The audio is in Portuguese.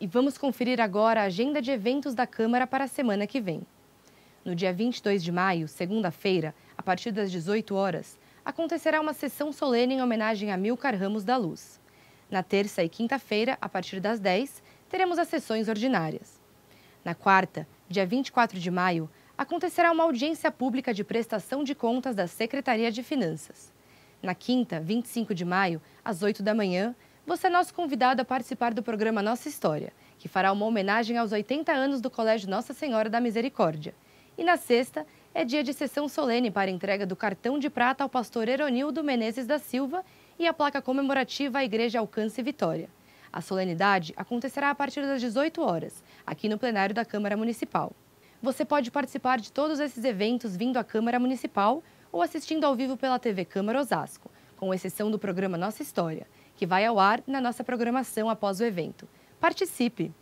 E vamos conferir agora a agenda de eventos da Câmara para a semana que vem. No dia 22 de maio, segunda-feira, a partir das 18 horas, acontecerá uma sessão solene em homenagem a Milcar Ramos da Luz. Na terça e quinta-feira, a partir das 10, teremos as sessões ordinárias. Na quarta, dia 24 de maio, acontecerá uma audiência pública de prestação de contas da Secretaria de Finanças. Na quinta, 25 de maio, às 8 da manhã, você é nosso convidado a participar do programa Nossa História, que fará uma homenagem aos 80 anos do Colégio Nossa Senhora da Misericórdia. E na sexta, é dia de sessão solene para entrega do cartão de prata ao pastor Eronildo Menezes da Silva e a placa comemorativa à Igreja Alcance Vitória. A solenidade acontecerá a partir das 18 horas, aqui no plenário da Câmara Municipal. Você pode participar de todos esses eventos vindo à Câmara Municipal ou assistindo ao vivo pela TV Câmara Osasco, com exceção do programa Nossa História, que vai ao ar na nossa programação após o evento. Participe!